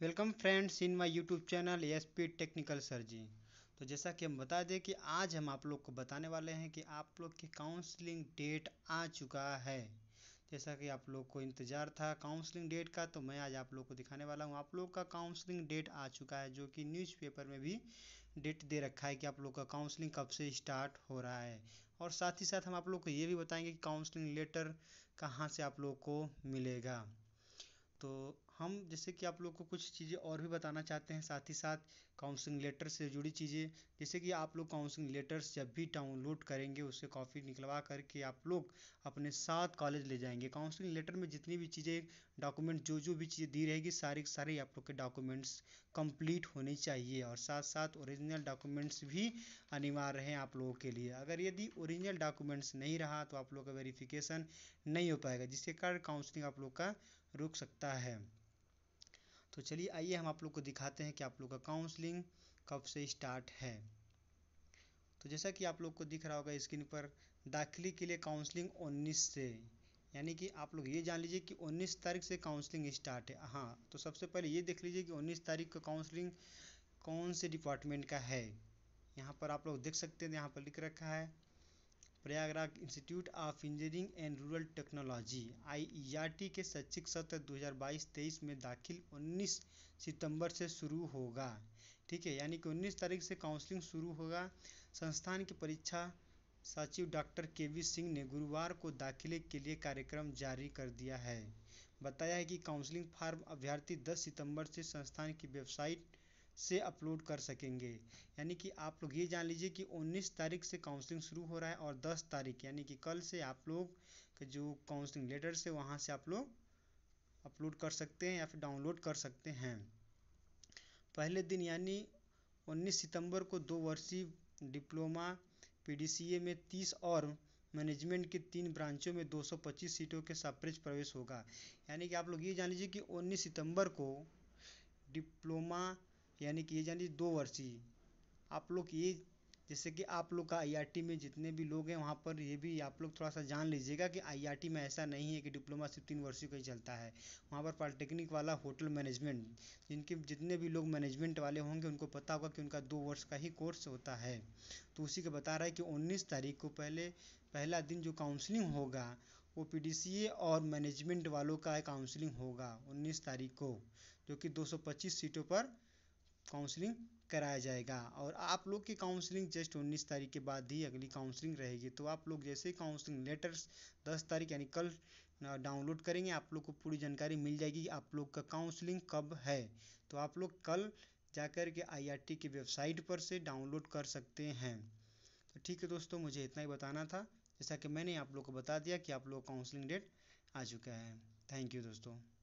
welcome friends in my YouTube channel S P technical सर्जी तो जैसा कि हम बता दें कि आज हम आप लोग को बताने वाले हैं कि आप लोग की काउंसलिंग डेट आ चुका है जैसा कि आप लोग को इंतज़ार था काउंसलिंग डेट का तो मैं आज आप लोग को दिखाने वाला हूँ आप लोग का काउंसलिंग डेट आ चुका है जो कि न्यूज़पेपर में भी डेट दे रखा है कि आप लोग का काउंसलिंग कब से स्टार्ट हो रहा है और साथ ही साथ हम आप लोग को ये भी बताएंगे कि काउंसलिंग लेटर कहाँ से आप लोग को मिलेगा तो हम जैसे कि आप लोग को कुछ चीज़ें और भी बताना चाहते हैं साथ ही साथ काउंसलिंग लेटर से जुड़ी चीज़ें जैसे कि आप लोग काउंसलिंग लेटर्स जब भी डाउनलोड करेंगे उससे कॉपी निकलवा करके आप लोग अपने साथ कॉलेज ले जाएंगे काउंसलिंग लेटर में जितनी भी चीज़ें डॉक्यूमेंट जो जो भी चीज़ें दी रहेगी सारे सारे आप लोग के डॉक्यूमेंट्स कंप्लीट होने चाहिए और साथ साथ ओरिजिनल डॉक्यूमेंट्स भी अनिवार्य हैं आप लोगों के लिए अगर यदि ओरिजिनल डॉक्यूमेंट्स नहीं रहा तो आप लोग का वेरीफिकेशन नहीं हो पाएगा जिसके कारण काउंसलिंग आप लोग का रुक सकता है तो चलिए आइए हम आप लोग को दिखाते हैं कि आप लोग का काउंसलिंग कब से स्टार्ट है तो जैसा कि आप लोग को दिख रहा होगा स्क्रीन पर दाखिले के लिए काउंसलिंग 19 से यानी कि आप लोग ये जान लीजिए कि 19 तारीख से काउंसलिंग स्टार्ट है हाँ तो सबसे पहले ये देख लीजिए कि 19 तारीख का काउंसलिंग कौन से डिपार्टमेंट का है यहाँ पर आप लोग देख सकते हैं यहाँ पर लिख रखा है Prayagraj Institute of Engineering and Rural Technology आई के शैक्षिक सत्र 2022-23 में दाखिल 19 सितंबर से शुरू होगा ठीक है यानी कि 19 तारीख से काउंसलिंग शुरू होगा संस्थान की परीक्षा सचिव डॉक्टर के वी सिंह ने गुरुवार को दाखिले के लिए कार्यक्रम जारी कर दिया है बताया है कि काउंसलिंग फार्म अभ्यर्थी 10 सितंबर से संस्थान की वेबसाइट से अपलोड कर सकेंगे यानी कि आप लोग ये जान लीजिए कि 19 तारीख से काउंसलिंग शुरू हो रहा है और 10 तारीख यानी कि कल से आप लोग जो काउंसलिंग लेटर से वहाँ से आप लोग अपलोड कर सकते हैं या फिर डाउनलोड कर सकते हैं पहले दिन यानी 19 सितंबर को दो वर्षीय डिप्लोमा पीडीसीए में 30 और मैनेजमेंट के तीन ब्रांचों में 225 सीटों के सप्रेज प्रवेश होगा यानी कि आप लोग ये जान लीजिए कि 19 सितंबर को डिप्लोमा यानी कि ये जानी दो वर्षीय आप लोग ये जैसे कि आप लोग का आई में जितने भी लोग हैं वहाँ पर ये भी आप लोग थोड़ा सा जान लीजिएगा कि आई में ऐसा नहीं है कि डिप्लोमा सिर्फ तीन वर्षों का ही चलता है वहाँ पर पॉलिटेक्निक वाला होटल मैनेजमेंट जिनके जितने भी लोग मैनेजमेंट वाले होंगे उनको पता होगा कि उनका दो वर्ष का ही कोर्स होता है तो उसी को बता रहा है कि उन्नीस तारीख को पहले पहला दिन जो काउंसलिंग होगा वो पी और मैनेजमेंट वालों का काउंसलिंग होगा उन्नीस तारीख को जो कि दो सीटों पर काउंसलिंग कराया जाएगा और आप लोग की काउंसलिंग जस्ट उन्नीस तारीख के बाद ही अगली काउंसलिंग रहेगी तो आप लोग जैसे ही काउंसलिंग लेटर्स दस तारीख यानी कल डाउनलोड करेंगे आप लोग को पूरी जानकारी मिल जाएगी कि आप लोग का काउंसलिंग कब है तो आप लोग कल जा कर के आई की वेबसाइट पर से डाउनलोड कर सकते हैं तो ठीक है दोस्तों मुझे इतना ही बताना था जैसा कि मैंने आप लोग को बता दिया कि आप लोग काउंसलिंग डेट आ चुका है थैंक यू दोस्तों